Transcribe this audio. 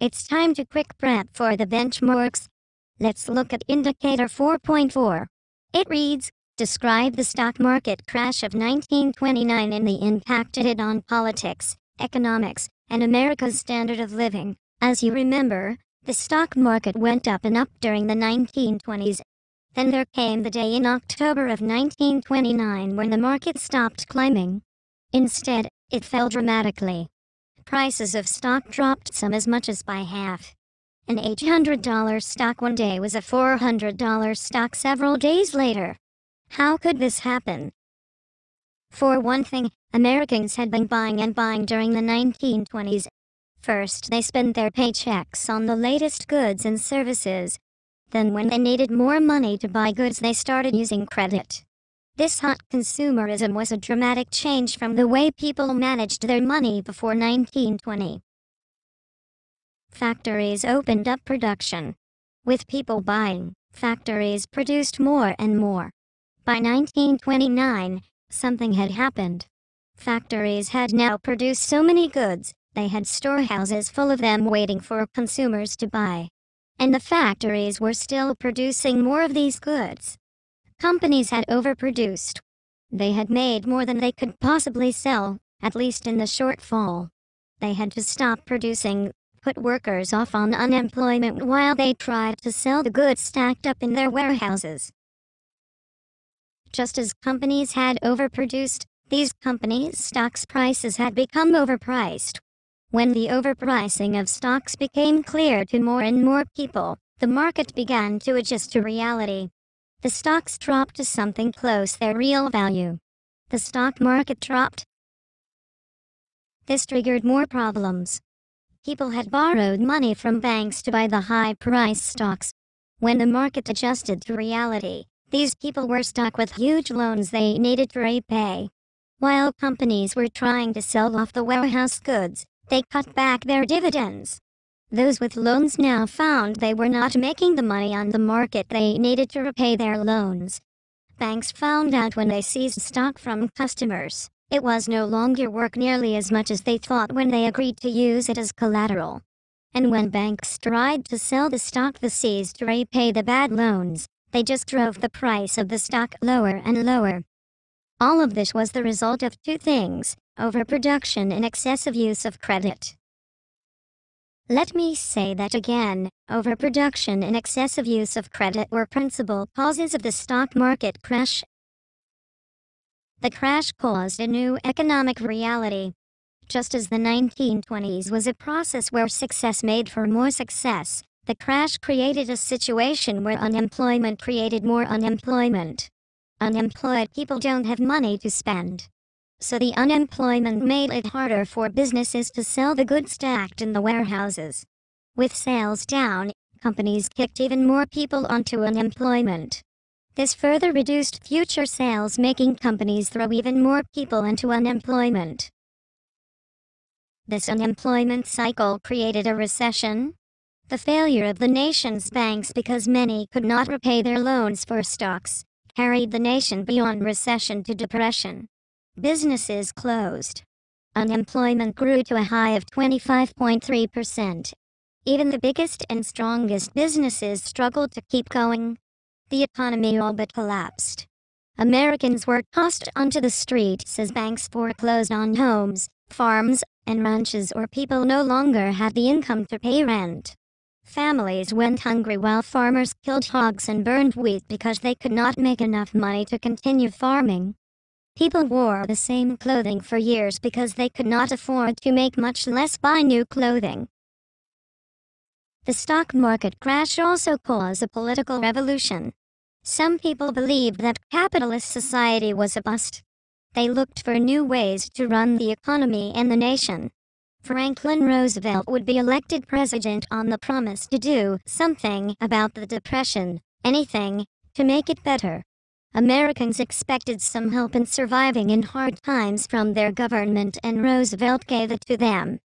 It's time to quick prep for the benchmarks. Let's look at indicator 4.4. It reads, describe the stock market crash of 1929 and the impact it had on politics, economics, and America's standard of living. As you remember, the stock market went up and up during the 1920s. Then there came the day in October of 1929 when the market stopped climbing. Instead, it fell dramatically prices of stock dropped some as much as by half. An $800 stock one day was a $400 stock several days later. How could this happen? For one thing, Americans had been buying and buying during the 1920s. First, they spent their paychecks on the latest goods and services. Then, when they needed more money to buy goods, they started using credit. This hot consumerism was a dramatic change from the way people managed their money before 1920. Factories opened up production. With people buying, factories produced more and more. By 1929, something had happened. Factories had now produced so many goods, they had storehouses full of them waiting for consumers to buy. And the factories were still producing more of these goods, Companies had overproduced. They had made more than they could possibly sell, at least in the shortfall. They had to stop producing, put workers off on unemployment while they tried to sell the goods stacked up in their warehouses. Just as companies had overproduced, these companies' stocks prices had become overpriced. When the overpricing of stocks became clear to more and more people, the market began to adjust to reality. The stocks dropped to something close their real value. The stock market dropped. This triggered more problems. People had borrowed money from banks to buy the high price stocks. When the market adjusted to reality, these people were stuck with huge loans they needed to repay. While companies were trying to sell off the warehouse goods, they cut back their dividends. Those with loans now found they were not making the money on the market they needed to repay their loans. Banks found out when they seized stock from customers, it was no longer worth nearly as much as they thought when they agreed to use it as collateral. And when banks tried to sell the stock the seized to repay the bad loans, they just drove the price of the stock lower and lower. All of this was the result of two things overproduction and excessive use of credit. Let me say that again, overproduction and excessive use of credit were principal causes of the stock market crash. The crash caused a new economic reality. Just as the 1920s was a process where success made for more success, the crash created a situation where unemployment created more unemployment. Unemployed people don't have money to spend so the unemployment made it harder for businesses to sell the goods stacked in the warehouses. With sales down, companies kicked even more people onto unemployment. This further reduced future sales, making companies throw even more people into unemployment. This unemployment cycle created a recession. The failure of the nation's banks because many could not repay their loans for stocks carried the nation beyond recession to depression. Businesses closed. Unemployment grew to a high of 25.3%. Even the biggest and strongest businesses struggled to keep going. The economy all but collapsed. Americans were tossed onto the streets as banks foreclosed on homes, farms, and ranches or people no longer had the income to pay rent. Families went hungry while farmers killed hogs and burned wheat because they could not make enough money to continue farming. People wore the same clothing for years because they could not afford to make much less buy new clothing. The stock market crash also caused a political revolution. Some people believed that capitalist society was a bust. They looked for new ways to run the economy and the nation. Franklin Roosevelt would be elected president on the promise to do something about the Depression, anything, to make it better. Americans expected some help in surviving in hard times from their government and Roosevelt gave it to them.